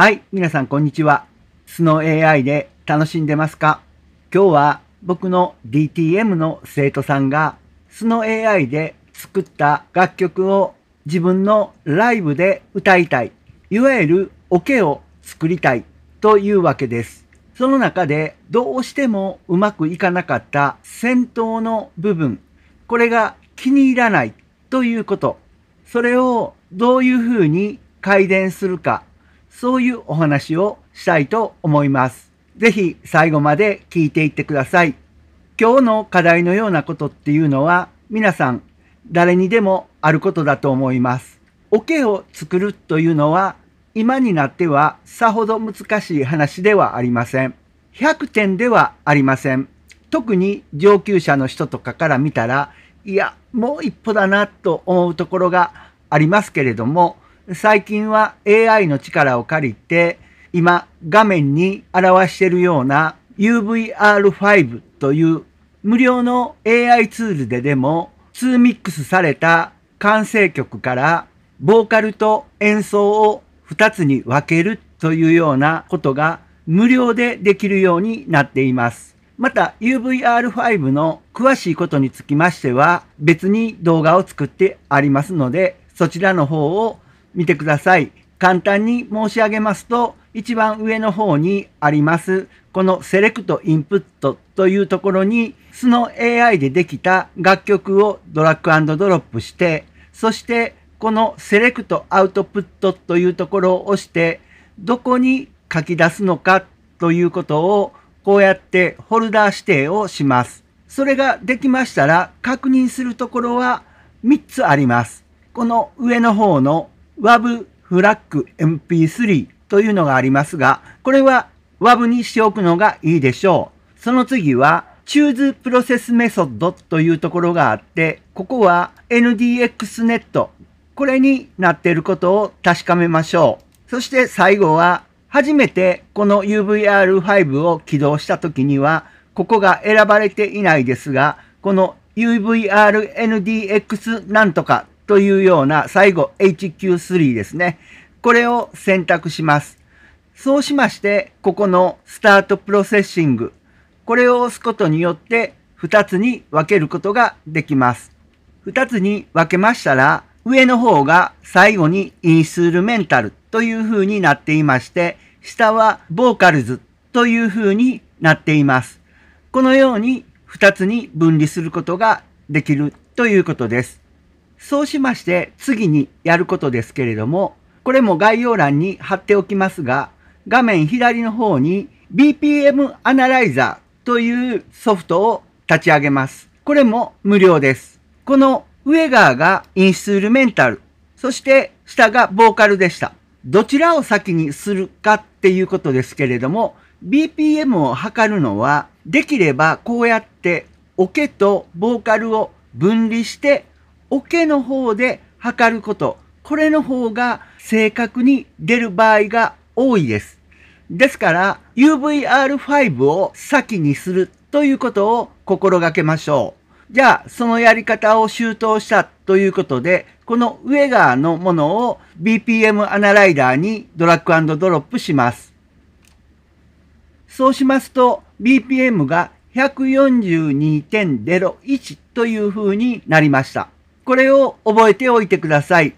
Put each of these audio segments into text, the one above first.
はい、皆さんこんにちは。スノ AI で楽しんでますか今日は僕の DTM の生徒さんがスノ AI で作った楽曲を自分のライブで歌いたい、いわゆるオ、ケを作りたいというわけです。その中でどうしてもうまくいかなかった先頭の部分、これが気に入らないということ、それをどういうふうに改善するかそういうお話をしたいと思います。ぜひ最後まで聞いていってください。今日の課題のようなことっていうのは皆さん誰にでもあることだと思います。桶、を作るというのは今になってはさほど難しい話ではありません。100点ではありません。特に上級者の人とかから見たらいやもう一歩だなと思うところがありますけれども最近は AI の力を借りて、今画面に表しているような UVR5 という無料の AI ツールででも2ミックスされた完成曲からボーカルと演奏を2つに分けるというようなことが無料でできるようになっています。また UVR5 の詳しいことにつきましては別に動画を作ってありますのでそちらの方を見てください。簡単に申し上げますと、一番上の方にあります、このセレクトインプットというところに、その AI でできた楽曲をドラッグドロップして、そしてこのセレクトアウトプットというところを押して、どこに書き出すのかということを、こうやってホルダー指定をします。それができましたら、確認するところは3つあります。この上の方の WAV フラッグ MP3 というのがありますが、これは WAV にしておくのがいいでしょう。その次は Choose Process Method というところがあって、ここは NDXNet これになっていることを確かめましょう。そして最後は初めてこの UVR5 を起動した時には、ここが選ばれていないですが、この UVRNDX なんとかというような最後 HQ3 ですね。これを選択します。そうしまして、ここのスタートプロセッシング。これを押すことによって2つに分けることができます。2つに分けましたら、上の方が最後にインストゥルメンタルという風になっていまして、下はボーカルズという風になっています。このように2つに分離することができるということです。そうしまして次にやることですけれども、これも概要欄に貼っておきますが、画面左の方に BPM アナライザーというソフトを立ち上げます。これも無料です。この上側がインストゥルメンタル、そして下がボーカルでした。どちらを先にするかっていうことですけれども、BPM を測るのは、できればこうやってオケとボーカルを分離して桶の方で測ること、これの方が正確に出る場合が多いです。ですから UVR5 を先にするということを心がけましょう。じゃあ、そのやり方を周到したということで、このウェガーのものを BPM アナライダーにドラッグドロップします。そうしますと、BPM が142.01という風になりました。これを覚えておいてください。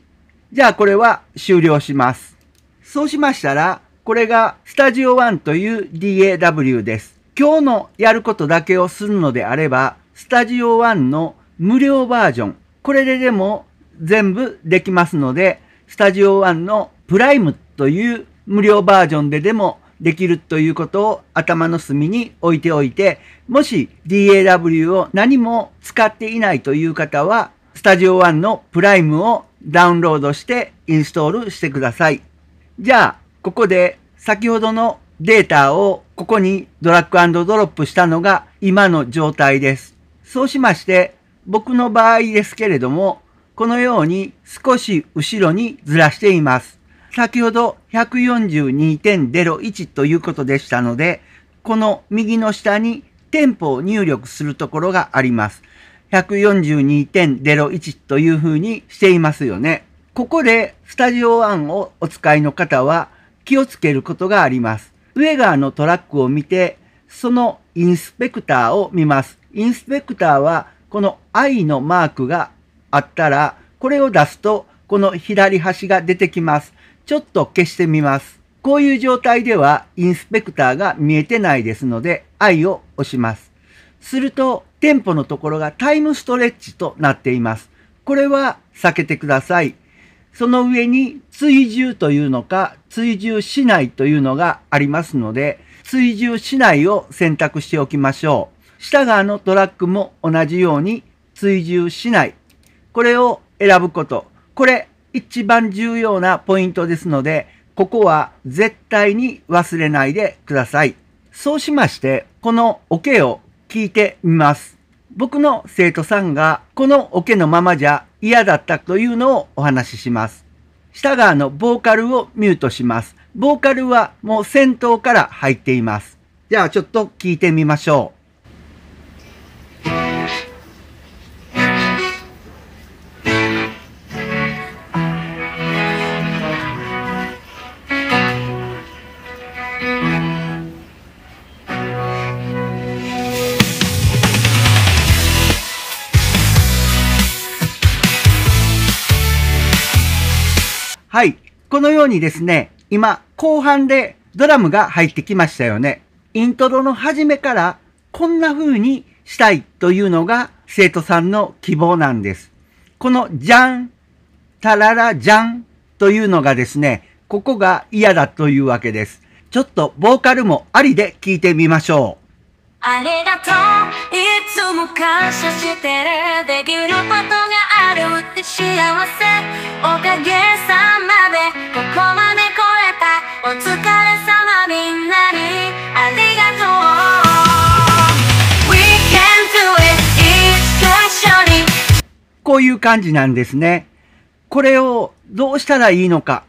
じゃあこれは終了します。そうしましたら、これがスタジオ1という DAW です。今日のやることだけをするのであれば、スタジオ1の無料バージョン、これででも全部できますので、スタジオ1のプライムという無料バージョンででもできるということを頭の隅に置いておいて、もし DAW を何も使っていないという方は、スタジオンのプライムをダウンロードしてインストールしてください。じゃあ、ここで先ほどのデータをここにドラッグドロップしたのが今の状態です。そうしまして、僕の場合ですけれども、このように少し後ろにずらしています。先ほど142.01ということでしたので、この右の下にテンポを入力するところがあります。142.01というふうにしていますよね。ここでスタジオ1をお使いの方は気をつけることがあります。上側のトラックを見て、そのインスペクターを見ます。インスペクターはこの I のマークがあったら、これを出すとこの左端が出てきます。ちょっと消してみます。こういう状態ではインスペクターが見えてないですので I を押します。するとテンポのところがタイムストレッチとなっています。これは避けてください。その上に追従というのか、追従しないというのがありますので、追従しないを選択しておきましょう。下側のトラックも同じように追従しない。これを選ぶこと。これ一番重要なポイントですので、ここは絶対に忘れないでください。そうしまして、このオ、OK、ケを聞いてみます。僕の生徒さんがこの桶のままじゃ嫌だったというのをお話しします。下側のボーカルをミュートします。ボーカルはもう先頭から入っています。じゃあちょっと聞いてみましょう。はい。このようにですね、今、後半でドラムが入ってきましたよね。イントロの初めからこんな風にしたいというのが生徒さんの希望なんです。このじゃん、たららじゃんというのがですね、ここが嫌だというわけです。ちょっとボーカルもありで聞いてみましょう。ありがとういつも感謝してるできることがあるって幸せおかげさまでここまで来れたお疲れ様みんなにありがとう We can do it こういう感じなんですね。これをどうしたらいいのか。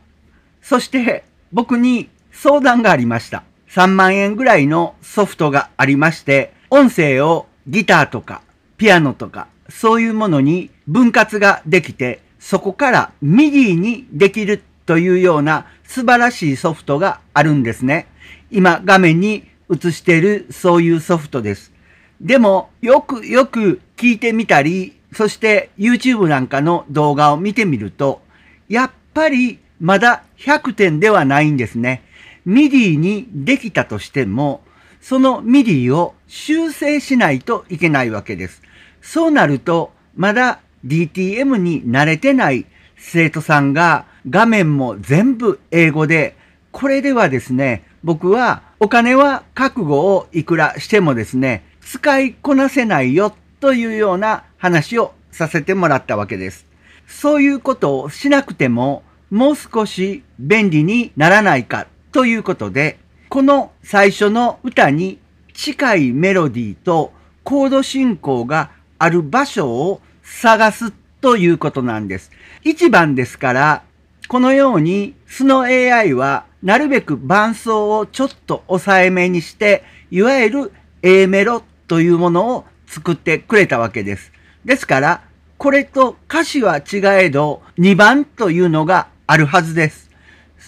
そして僕に相談がありました。3万円ぐらいのソフトがありまして、音声をギターとかピアノとかそういうものに分割ができて、そこからミディにできるというような素晴らしいソフトがあるんですね。今画面に映しているそういうソフトです。でもよくよく聞いてみたり、そして YouTube なんかの動画を見てみると、やっぱりまだ100点ではないんですね。ミディにできたとしても、そのミディを修正しないといけないわけです。そうなると、まだ DTM に慣れてない生徒さんが画面も全部英語で、これではですね、僕はお金は覚悟をいくらしてもですね、使いこなせないよというような話をさせてもらったわけです。そういうことをしなくても、もう少し便利にならないかということで、この最初の歌に近いメロディーとコード進行がある場所を探すということなんです。1番ですから、このように素の AI はなるべく伴奏をちょっと抑えめにして、いわゆる A メロというものを作ってくれたわけです。ですから、これと歌詞は違えど2番というのがあるはずです。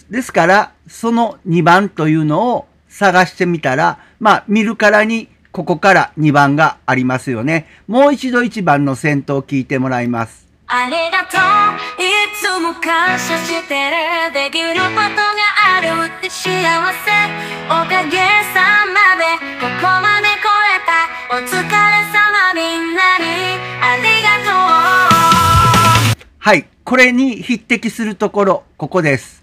ですから、その2番というのを探してみたら、まあ、見るからに、ここから2番がありますよね。もう一度1番の先頭を聞いてもらいます。ありがとう。いつも感謝してる。できることがあるって幸せ。おかげさまで、ここまで来れた。お疲れ様みんなに、ありがとう。はい。これに匹敵するところ、ここです。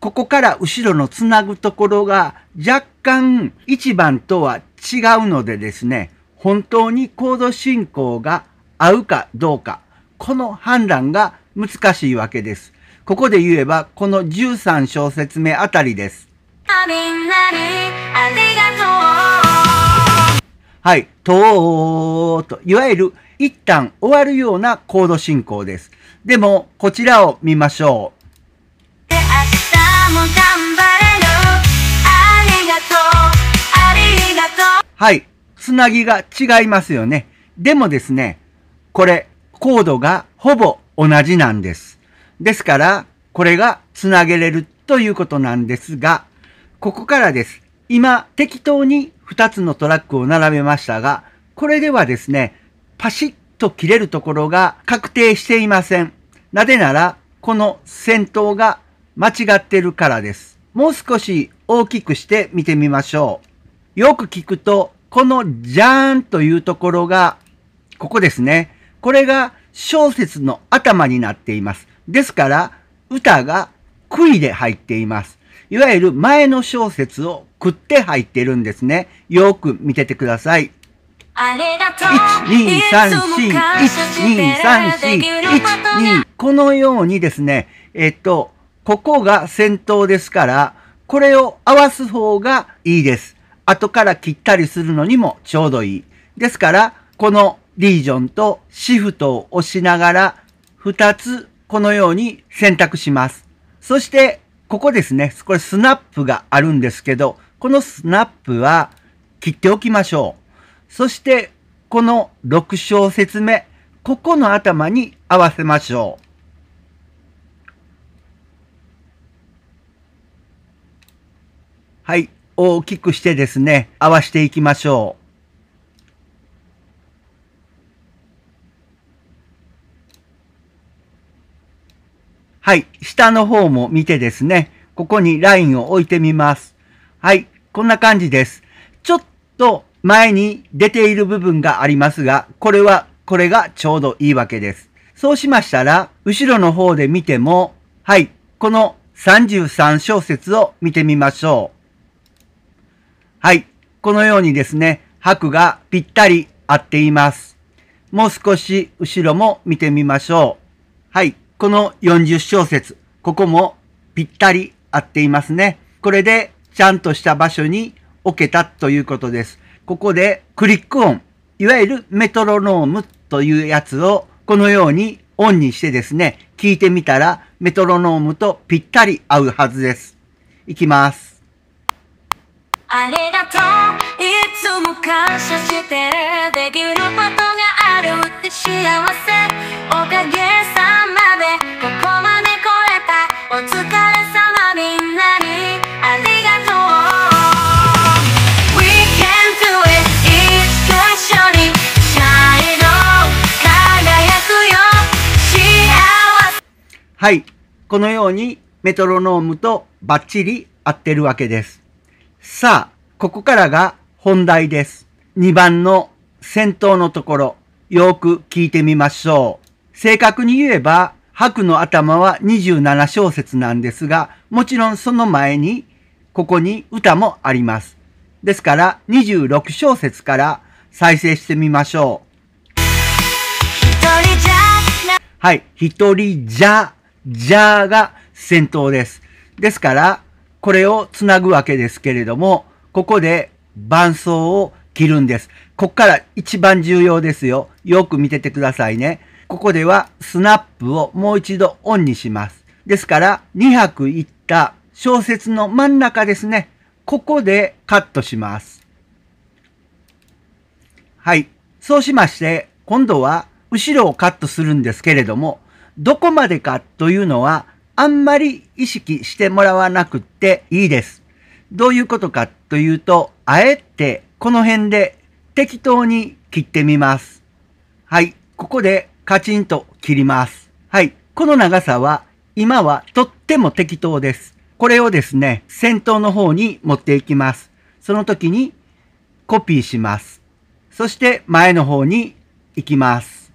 ここから後ろのつなぐところが若干1番とは違うのでですね、本当にコード進行が合うかどうか、この判断が難しいわけです。ここで言えば、この13小節目あたりです。はい、とーと、いわゆる一旦終わるようなコード進行です。でも、こちらを見ましょう。も頑張れる。ありがとう、ありがとう。はい。つなぎが違いますよね。でもですね、これ、コードがほぼ同じなんです。ですから、これがつなげれるということなんですが、ここからです。今、適当に2つのトラックを並べましたが、これではですね、パシッと切れるところが確定していません。なぜなら、この先頭が間違ってるからです。もう少し大きくして見てみましょう。よく聞くと、このじゃーんというところが、ここですね。これが小説の頭になっています。ですから、歌が杭で入っています。いわゆる前の小説を食って入ってるんですね。よく見ててください。1234123412このようにですね、えっと、ここが先頭ですから、これを合わす方がいいです。後から切ったりするのにもちょうどいい。ですから、このリージョンとシフトを押しながら、2つこのように選択します。そして、ここですね。これスナップがあるんですけど、このスナップは切っておきましょう。そして、この6小節目、ここの頭に合わせましょう。はい、大きくしてですね、合わしていきましょう。はい、下の方も見てですね、ここにラインを置いてみます。はい、こんな感じです。ちょっと前に出ている部分がありますが、これは、これがちょうどいいわけです。そうしましたら、後ろの方で見ても、はい、この33小節を見てみましょう。はい。このようにですね、白がぴったり合っています。もう少し後ろも見てみましょう。はい。この40小節、ここもぴったり合っていますね。これでちゃんとした場所に置けたということです。ここでクリック音、いわゆるメトロノームというやつをこのようにオンにしてですね、聞いてみたらメトロノームとぴったり合うはずです。いきます。ありがとういつも感謝してるできることがあるって幸せおかげさまでここまで来れたお疲れ様みんなにありがとう一箇に輝くよはいこのようにメトロノームとバッチリ合ってるわけですさあ、ここからが本題です。2番の先頭のところ、よく聞いてみましょう。正確に言えば、白の頭は27小節なんですが、もちろんその前に、ここに歌もあります。ですから、26小節から再生してみましょう。はい、一人じゃ、じゃが先頭です。ですから、これをつなぐわけですけれども、ここで伴奏を切るんです。ここから一番重要ですよ。よく見ててくださいね。ここではスナップをもう一度オンにします。ですから、2拍いった小節の真ん中ですね。ここでカットします。はい。そうしまして、今度は後ろをカットするんですけれども、どこまでかというのはあんまり意識してもらわなくっていいです。どういうことかというと、あえてこの辺で適当に切ってみます。はい。ここでカチンと切ります。はい。この長さは今はとっても適当です。これをですね、先頭の方に持っていきます。その時にコピーします。そして前の方に行きます。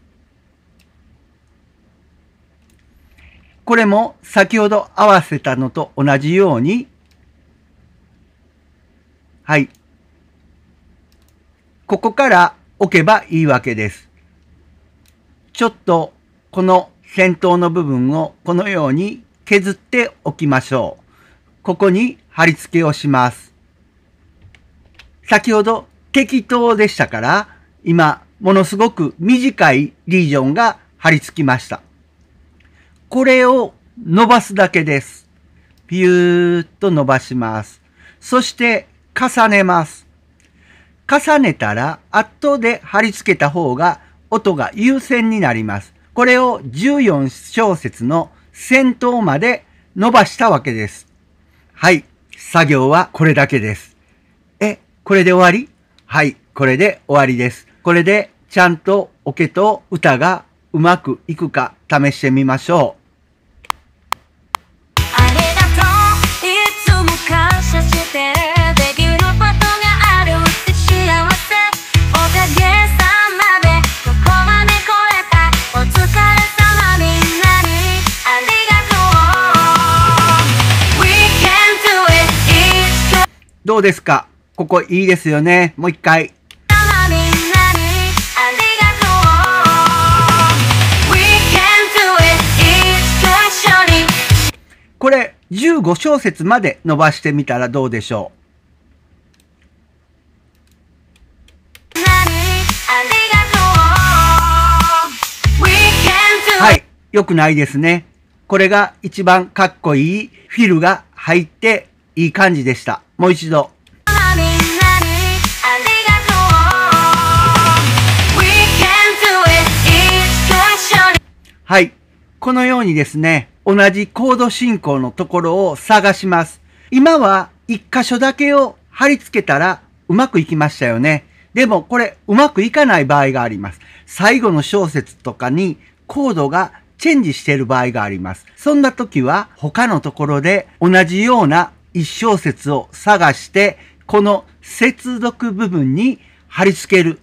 これも先ほど合わせたのと同じように、はい。ここから置けばいいわけです。ちょっとこの先頭の部分をこのように削っておきましょう。ここに貼り付けをします。先ほど適当でしたから、今ものすごく短いリージョンが貼り付きました。これを伸ばすだけです。ビューっと伸ばします。そして重ねます。重ねたら、後で貼り付けた方が音が優先になります。これを14小節の先頭まで伸ばしたわけです。はい。作業はこれだけです。え、これで終わりはい。これで終わりです。これでちゃんとオケと歌がうまくいくか試してみましょう。どうですかここいいですよね。もう一回。これ15小節まで伸ばしてみたらどうでしょうはい、よくないですね。これが一番かっこいいフィルが入っていい感じでした。もう一度。はい。このようにですね、同じコード進行のところを探します。今は一箇所だけを貼り付けたらうまくいきましたよね。でもこれうまくいかない場合があります。最後の小節とかにコードがチェンジしている場合があります。そんな時は他のところで同じような一小節を探して、この接続部分に貼り付ける。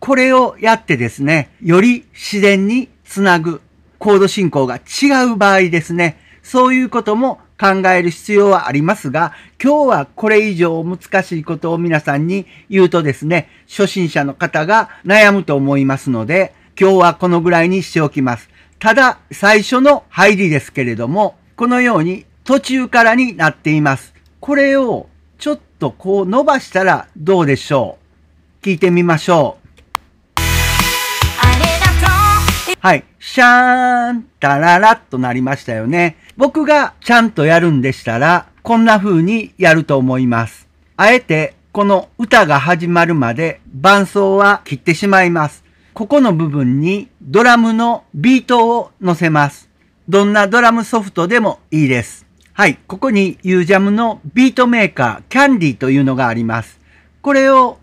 これをやってですね、より自然につなぐ。コード進行が違う場合ですね。そういうことも考える必要はありますが、今日はこれ以上難しいことを皆さんに言うとですね、初心者の方が悩むと思いますので、今日はこのぐらいにしておきます。ただ、最初の入りですけれども、このように途中からになっています。これをちょっとこう伸ばしたらどうでしょう聞いてみましょう。はい。シャーン、タララとなりましたよね。僕がちゃんとやるんでしたら、こんな風にやると思います。あえて、この歌が始まるまで伴奏は切ってしまいます。ここの部分にドラムのビートを乗せます。どんなドラムソフトでもいいです。はい、ここに UJAM のビートメーカー、キャンディというのがあります。これを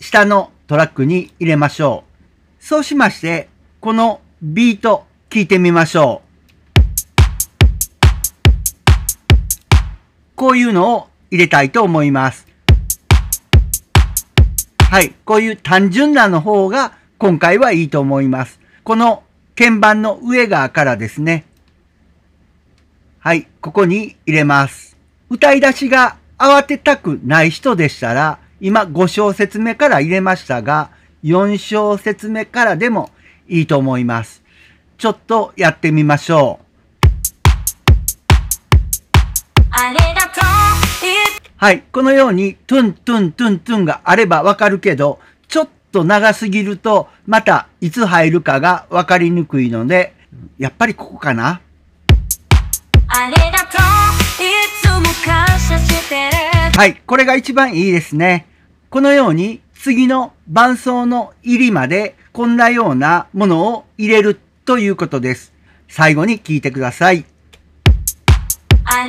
下のトラックに入れましょう。そうしまして、このビート聞いてみましょう。こういうのを入れたいと思います。はい。こういう単純なの方が今回はいいと思います。この鍵盤の上側からですね、はい、ここに入れます。歌い出しが慌てたくない人でしたら、今5小節目から入れましたが、4小節目からでもいいと思います。ちょっとやってみましょう。ありがとう。はい、このようにトゥントゥントゥントゥンがあればわかるけど、ちょっと長すぎるとまたいつ入るかがわかりにくいので、やっぱりここかなはい、これが一番いいですね。このように次の伴奏の入りまでこんなようなものを入れるということです。最後に聞いてください。あ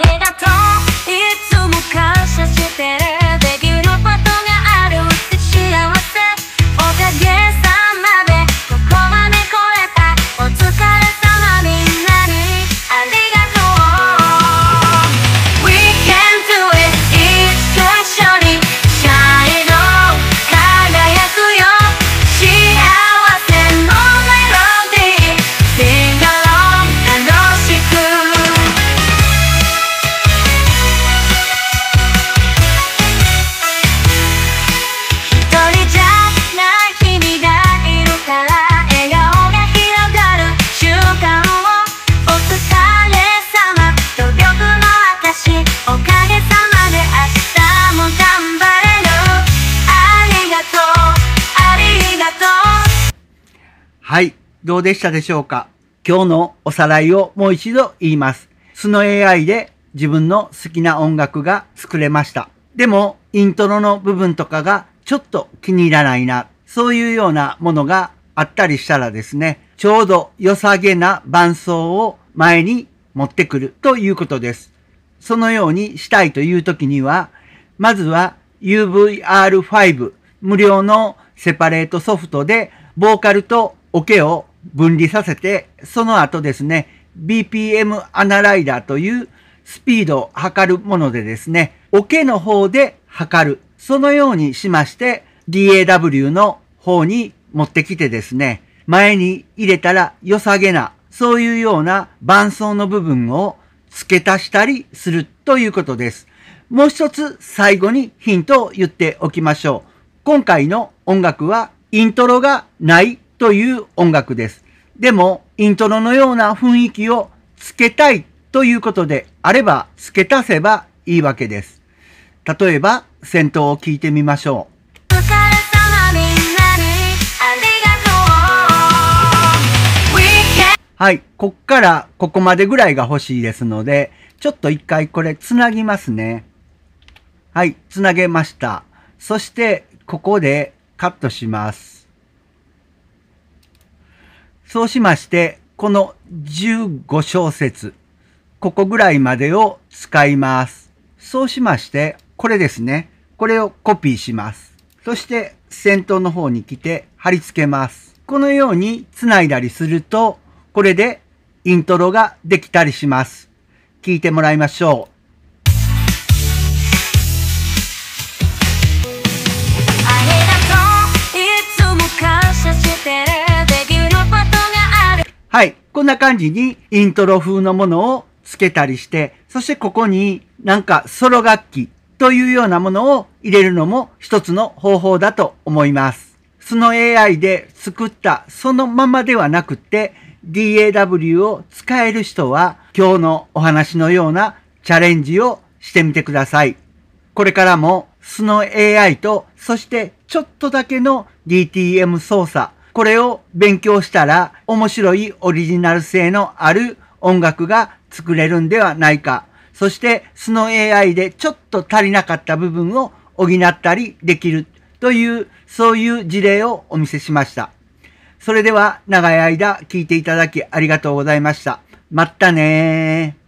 でしたでしょうか今日のおさらいをもう一度言います。スの AI で自分の好きな音楽が作れました。でも、イントロの部分とかがちょっと気に入らないな。そういうようなものがあったりしたらですね、ちょうど良さげな伴奏を前に持ってくるということです。そのようにしたいという時には、まずは UVR5 無料のセパレートソフトでボーカルとオケを分離させて、その後ですね、BPM アナライダーというスピードを測るものでですね、桶、の方で測る。そのようにしまして、DAW の方に持ってきてですね、前に入れたら良さげな、そういうような伴奏の部分を付け足したりするということです。もう一つ最後にヒントを言っておきましょう。今回の音楽はイントロがないという音楽です。でも、イントロのような雰囲気をつけたいということであれば、付け足せばいいわけです。例えば、戦闘を聞いてみましょう。はい。こっからここまでぐらいが欲しいですので、ちょっと一回これつなぎますね。はい。つなげました。そして、ここでカットします。そうしまして、この15小節、ここぐらいまでを使います。そうしまして、これですね。これをコピーします。そして、先頭の方に来て貼り付けます。このように繋いだりすると、これでイントロができたりします。聞いてもらいましょう。はい。こんな感じにイントロ風のものをつけたりして、そしてここになんかソロ楽器というようなものを入れるのも一つの方法だと思います。その AI で作ったそのままではなくて DAW を使える人は今日のお話のようなチャレンジをしてみてください。これからもその AI とそしてちょっとだけの DTM 操作これを勉強したら面白いオリジナル性のある音楽が作れるんではないか。そしてその AI でちょっと足りなかった部分を補ったりできるという、そういう事例をお見せしました。それでは長い間聞いていただきありがとうございました。まったねー。